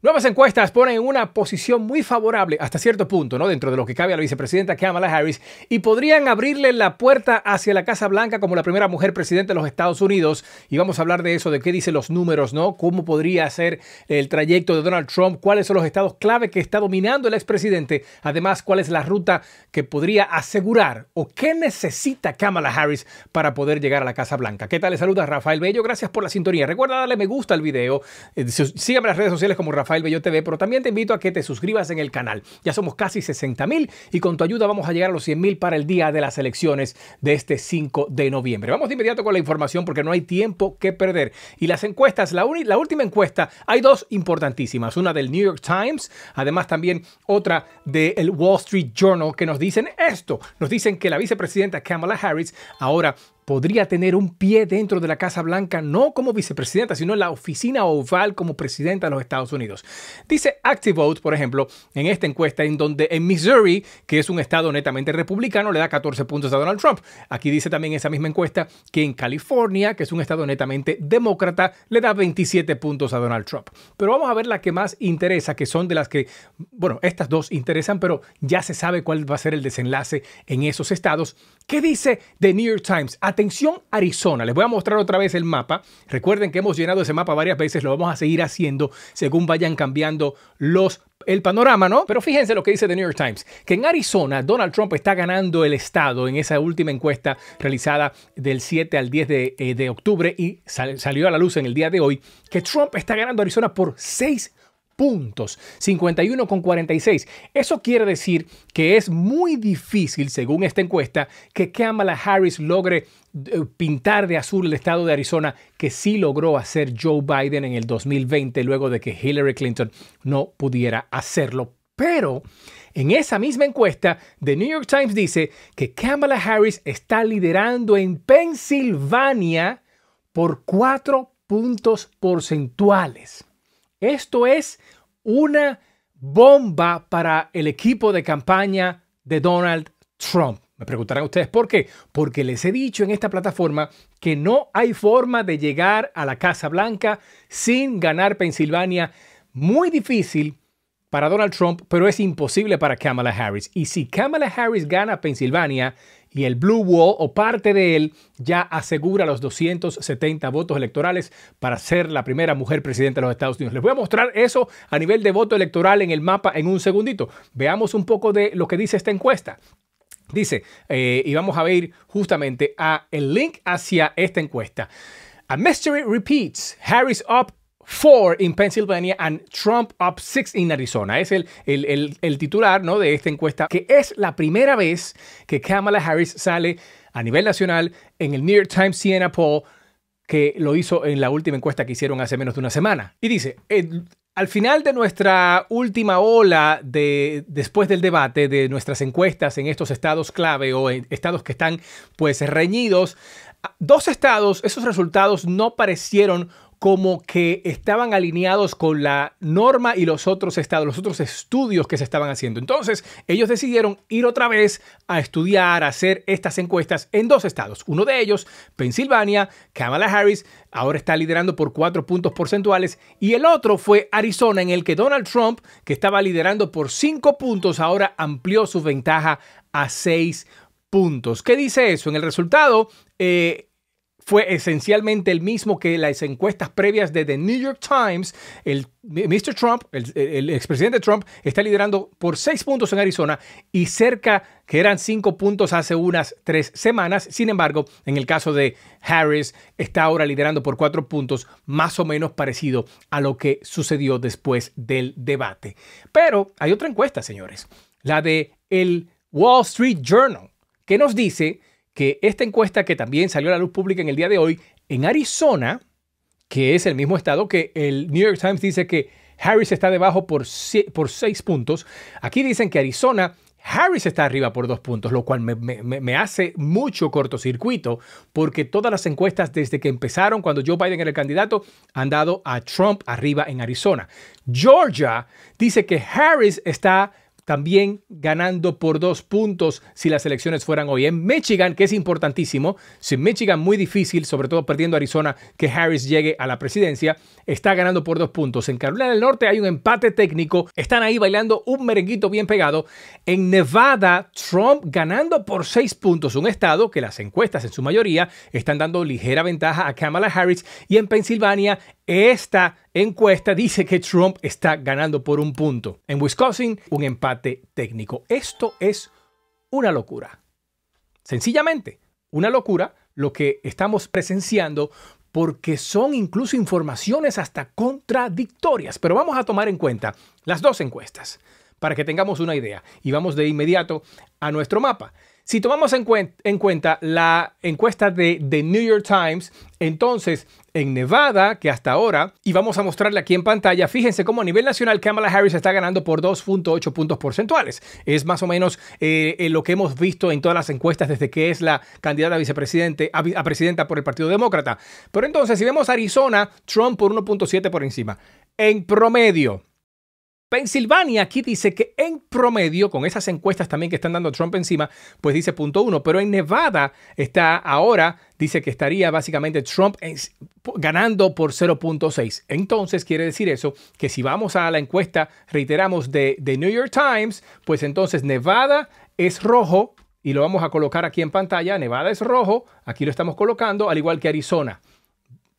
Nuevas encuestas ponen en una posición muy favorable hasta cierto punto, ¿no? Dentro de lo que cabe a la vicepresidenta Kamala Harris y podrían abrirle la puerta hacia la Casa Blanca como la primera mujer presidenta de los Estados Unidos. Y vamos a hablar de eso, de qué dicen los números, ¿no? Cómo podría ser el trayecto de Donald Trump, cuáles son los estados clave que está dominando el expresidente, además cuál es la ruta que podría asegurar o qué necesita Kamala Harris para poder llegar a la Casa Blanca. ¿Qué tal? ¿Le saluda Rafael Bello, gracias por la sintonía. Recuerda darle me gusta al video, eh, síganme en las redes sociales como Rafael Rafael Bello TV, pero también te invito a que te suscribas en el canal. Ya somos casi 60 mil y con tu ayuda vamos a llegar a los 100 mil para el día de las elecciones de este 5 de noviembre. Vamos de inmediato con la información porque no hay tiempo que perder. Y las encuestas, la, última encuesta, hay dos importantísimas, una del New York Times, además también otra del Wall Street Journal que nos dicen esto, nos dicen que la vicepresidenta Kamala Harris ahora podría tener un pie dentro de la Casa Blanca, no como vicepresidenta, sino en la oficina oval como presidenta de los Estados Unidos. Dice ActiveVote, por ejemplo, en esta encuesta, en donde en Missouri, que es un estado netamente republicano, le da 14 puntos a Donald Trump. Aquí dice también esa misma encuesta que en California, que es un estado netamente demócrata, le da 27 puntos a Donald Trump. Pero vamos a ver la que más interesa, que son de las que, bueno, estas dos interesan, pero ya se sabe cuál va a ser el desenlace en esos estados. ¿Qué dice The New York Times? Atención Arizona, les voy a mostrar otra vez el mapa. Recuerden que hemos llenado ese mapa varias veces, lo vamos a seguir haciendo según vayan cambiando los el panorama, ¿no? Pero fíjense lo que dice The New York Times, que en Arizona Donald Trump está ganando el estado en esa última encuesta realizada del 7 al 10 eh, de, octubre y salió a la luz en el día de hoy, que Trump está ganando Arizona por 6 puntos, 51 Eso quiere decir que es muy difícil, según esta encuesta, que Kamala Harris logre eh, pintar de azul el estado de Arizona, que sí logró hacer Joe Biden en el 2020, luego de que Hillary Clinton no pudiera hacerlo. Pero en esa misma encuesta, The New York Times dice que Kamala Harris está liderando en Pensilvania por cuatro puntos porcentuales. Esto es una bomba para el equipo de campaña de Donald Trump. Me preguntarán ustedes por qué. Porque les he dicho en esta plataforma que no hay forma de llegar a la Casa Blanca sin ganar Pensilvania. Muy difícil para Donald Trump, pero es imposible para Kamala Harris. Y si Kamala Harris gana Pensilvania, y el Blue Wall o parte de él ya asegura los 270 votos electorales para ser la primera mujer presidenta de los Estados Unidos. Les voy a mostrar eso a nivel de voto electoral en el mapa en un segundito. Veamos un poco de lo que dice esta encuesta. Dice, eh, y vamos a ir justamente a el link hacia esta encuesta. A mystery repeats. Harris up 4 in Pennsylvania and Trump up six in Arizona. Es el, el, titular ¿no? de esta encuesta, que es la primera vez que Kamala Harris sale a nivel nacional en el New York Times Siena poll que lo hizo en la última encuesta que hicieron hace menos de una semana. Y dice, al final de nuestra última ola de después del debate de nuestras encuestas en estos estados clave o en estados que están pues reñidos, dos estados, esos resultados no parecieron como que estaban alineados con la norma y los otros estados, los otros estudios que se estaban haciendo. Entonces, ellos decidieron ir otra vez a estudiar, a hacer estas encuestas en dos estados. Uno de ellos, Pensilvania, Kamala Harris, ahora está liderando por cuatro puntos porcentuales, y el otro fue Arizona, en el que Donald Trump, que estaba liderando por cinco puntos, ahora amplió su ventaja a seis puntos. ¿Qué dice eso? En el resultado, eh, fue esencialmente el mismo que las encuestas previas de The New York Times. El Mr. Trump, el, expresidente Trump, está liderando por seis puntos en Arizona y cerca que eran cinco puntos hace unas tres semanas. Sin embargo, en el caso de Harris, está ahora liderando por cuatro puntos, más o menos parecido a lo que sucedió después del debate. Pero hay otra encuesta, señores, la de el Wall Street Journal, que nos dice que esta encuesta que también salió a la luz pública en el día de hoy, en Arizona, que es el mismo estado que el New York Times dice que Harris está debajo por, seis puntos, aquí dicen que Arizona Harris está arriba por dos puntos, lo cual me, me, hace mucho cortocircuito, porque todas las encuestas desde que empezaron, cuando Joe Biden era el candidato, han dado a Trump arriba en Arizona. Georgia dice que Harris está también ganando por dos puntos si las elecciones fueran hoy en Michigan, que es importantísimo. Si Michigan muy difícil, sobre todo perdiendo Arizona, que Harris llegue a la presidencia, está ganando por dos puntos. En Carolina del Norte hay un empate técnico, están ahí bailando un merenguito bien pegado. En Nevada, Trump ganando por seis puntos, un estado que las encuestas en su mayoría están dando ligera ventaja a Kamala Harris. Y en Pensilvania, esta encuesta dice que Trump está ganando por un punto. En Wisconsin, un empate técnico. Esto es una locura. Sencillamente, una locura lo que estamos presenciando porque son incluso informaciones hasta contradictorias. Pero vamos a tomar en cuenta las dos encuestas para que tengamos una idea y vamos de inmediato a nuestro mapa. Si tomamos en, cuenta la encuesta de The New York Times, entonces en Nevada, que hasta ahora, y vamos a mostrarle aquí en pantalla, fíjense cómo a nivel nacional Kamala Harris está ganando por 2.8 puntos porcentuales. Es más o menos eh, eh, lo que hemos visto en todas las encuestas desde que es la candidata a vicepresidente, presidenta por el Partido Demócrata. Pero entonces, si vemos Arizona, Trump por 1.7 por encima. En promedio, Pensilvania aquí dice que en promedio, con esas encuestas también que están dando Trump encima, pues dice punto uno, pero en Nevada está ahora, dice que estaría básicamente Trump ganando por 0.6. Entonces quiere decir eso, que si vamos a la encuesta, reiteramos, de, de New York Times, pues entonces Nevada es rojo y lo vamos a colocar aquí en pantalla, Nevada es rojo, aquí lo estamos colocando, al igual que Arizona.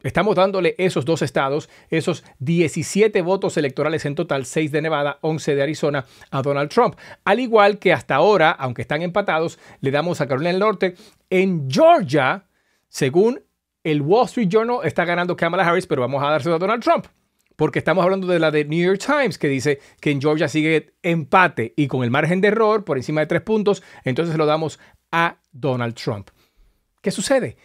Estamos dándole esos dos estados, esos 17 votos electorales en total, 6 de Nevada, 11 de Arizona, a Donald Trump. Al igual que hasta ahora, aunque están empatados, le damos a Carolina del Norte. En Georgia, según el Wall Street Journal, está ganando Kamala Harris, pero vamos a dárselo a Donald Trump. Porque estamos hablando de la de New York Times, que dice que en Georgia sigue empate y con el margen de error por encima de tres puntos, entonces lo damos a Donald Trump. ¿Qué sucede?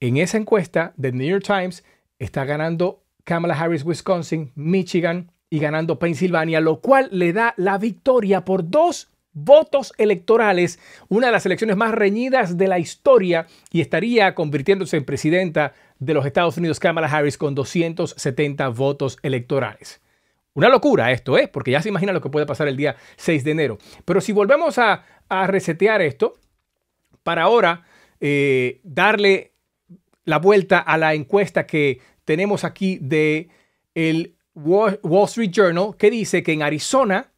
En esa encuesta The New York Times está ganando Kamala Harris Wisconsin, Michigan y ganando Pensilvania, lo cual le da la victoria por dos votos electorales, una de las elecciones más reñidas de la historia y estaría convirtiéndose en presidenta de los Estados Unidos Kamala Harris con 270 votos electorales. Una locura esto, ¿eh? Porque ya se imagina lo que puede pasar el día 6 de enero. Pero si volvemos a, resetear esto, para ahora eh, darle la vuelta a la encuesta que tenemos aquí de el Wall Street Journal que dice que en Arizona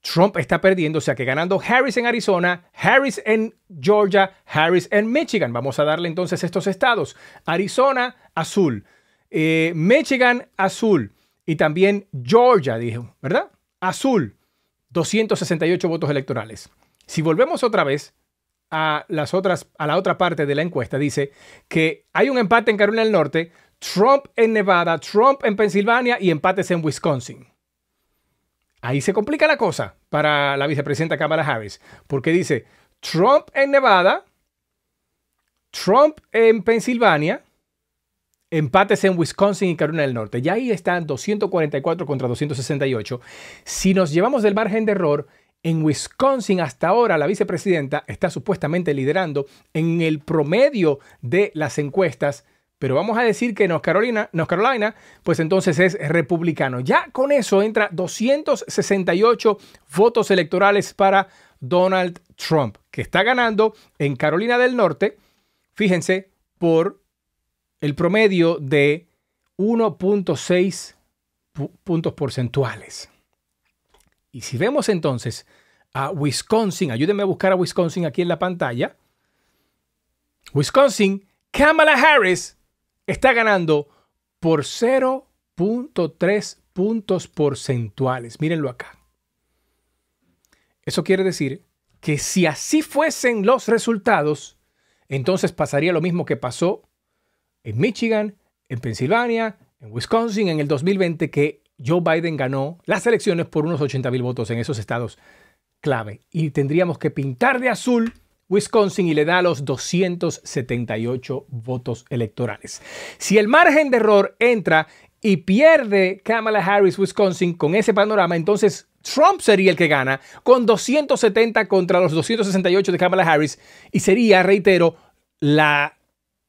Trump está perdiendo, o sea que ganando Harris en Arizona, Harris en Georgia, Harris en Michigan. Vamos a darle entonces estos estados. Arizona, azul. Eh, Michigan, azul. Y también Georgia, dijo, ¿verdad? Azul. 268 votos electorales. Si volvemos otra vez a, las otras, a la otra parte de la encuesta, dice que hay un empate en Carolina del Norte, Trump en Nevada, Trump en Pensilvania y empates en Wisconsin. Ahí se complica la cosa para la vicepresidenta Kamala Harris, porque dice Trump en Nevada, Trump en Pensilvania, empates en Wisconsin y Carolina del Norte. y ahí están 244 contra 268. Si nos llevamos del margen de error, en Wisconsin hasta ahora la vicepresidenta está supuestamente liderando en el promedio de las encuestas, pero vamos a decir que North Carolina, North Carolina pues entonces es republicano. Ya con eso entra 268 votos electorales para Donald Trump, que está ganando en Carolina del Norte, fíjense, por el promedio de 1.6 puntos porcentuales. Y si vemos entonces a Wisconsin, ayúdenme a buscar a Wisconsin aquí en la pantalla. Wisconsin, Kamala Harris está ganando por 0.3 puntos porcentuales. Mírenlo acá. Eso quiere decir que si así fuesen los resultados, entonces pasaría lo mismo que pasó en Michigan, en Pensilvania, en Wisconsin en el 2020, que Joe Biden ganó las elecciones por unos 80 mil votos en esos estados clave. Y tendríamos que pintar de azul Wisconsin y le da los 278 votos electorales. Si el margen de error entra y pierde Kamala Harris Wisconsin con ese panorama, entonces Trump sería el que gana con 270 contra los 268 de Kamala Harris y sería, reitero, la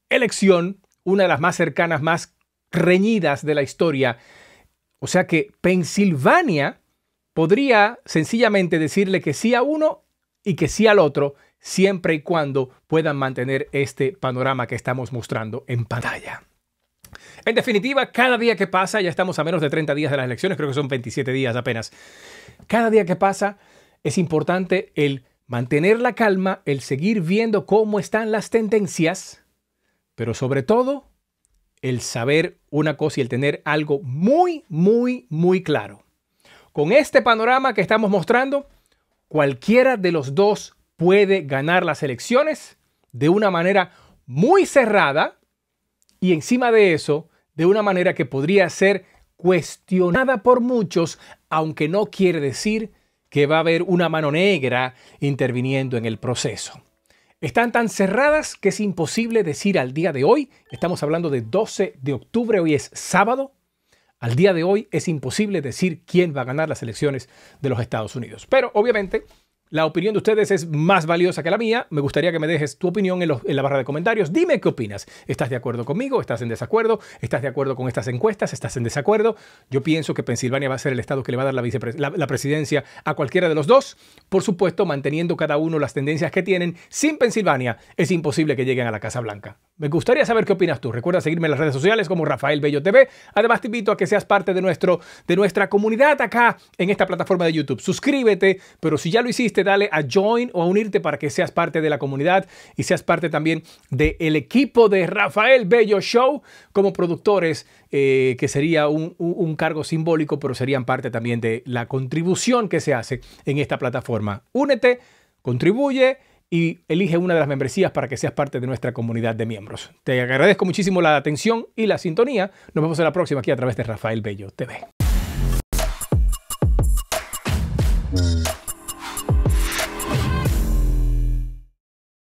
elección, una de las más cercanas, más reñidas de la historia o sea que Pensilvania podría sencillamente decirle que sí a uno y que sí al otro, siempre y cuando puedan mantener este panorama que estamos mostrando en pantalla. En definitiva, cada día que pasa, ya estamos a menos de 30 días de las elecciones, creo que son 27 días apenas, cada día que pasa es importante el mantener la calma, el seguir viendo cómo están las tendencias, pero sobre todo el saber una cosa y el tener algo muy, muy, muy claro. Con este panorama que estamos mostrando, cualquiera de los dos puede ganar las elecciones de una manera muy cerrada y encima de eso, de una manera que podría ser cuestionada por muchos, aunque no quiere decir que va a haber una mano negra interviniendo en el proceso están tan cerradas que es imposible decir al día de hoy, estamos hablando de 12 de octubre, hoy es sábado, al día de hoy es imposible decir quién va a ganar las elecciones de los Estados Unidos. Pero obviamente la opinión de ustedes es más valiosa que la mía. Me gustaría que me dejes tu opinión en, la barra de comentarios. Dime qué opinas. ¿Estás de acuerdo conmigo? ¿Estás en desacuerdo? ¿Estás de acuerdo con estas encuestas? ¿Estás en desacuerdo? Yo pienso que Pensilvania va a ser el estado que le va a dar la, la presidencia a cualquiera de los dos. Por supuesto, manteniendo cada uno las tendencias que tienen. Sin Pensilvania es imposible que lleguen a la Casa Blanca. Me gustaría saber qué opinas tú. Recuerda seguirme en las redes sociales como Rafael Bello TV. Además, te invito a que seas parte de, nuestro, de nuestra comunidad acá en esta plataforma de YouTube. Suscríbete, pero si ya lo hiciste, dale a join o a unirte para que seas parte de la comunidad y seas parte también del el equipo de Rafael Bello Show como productores, eh, que sería un, un cargo simbólico, pero serían parte también de la contribución que se hace en esta plataforma. Únete, contribuye y elige una de las membresías para que seas parte de nuestra comunidad de miembros. Te agradezco muchísimo la atención y la sintonía. Nos vemos en la próxima aquí a través de Rafael Bello TV.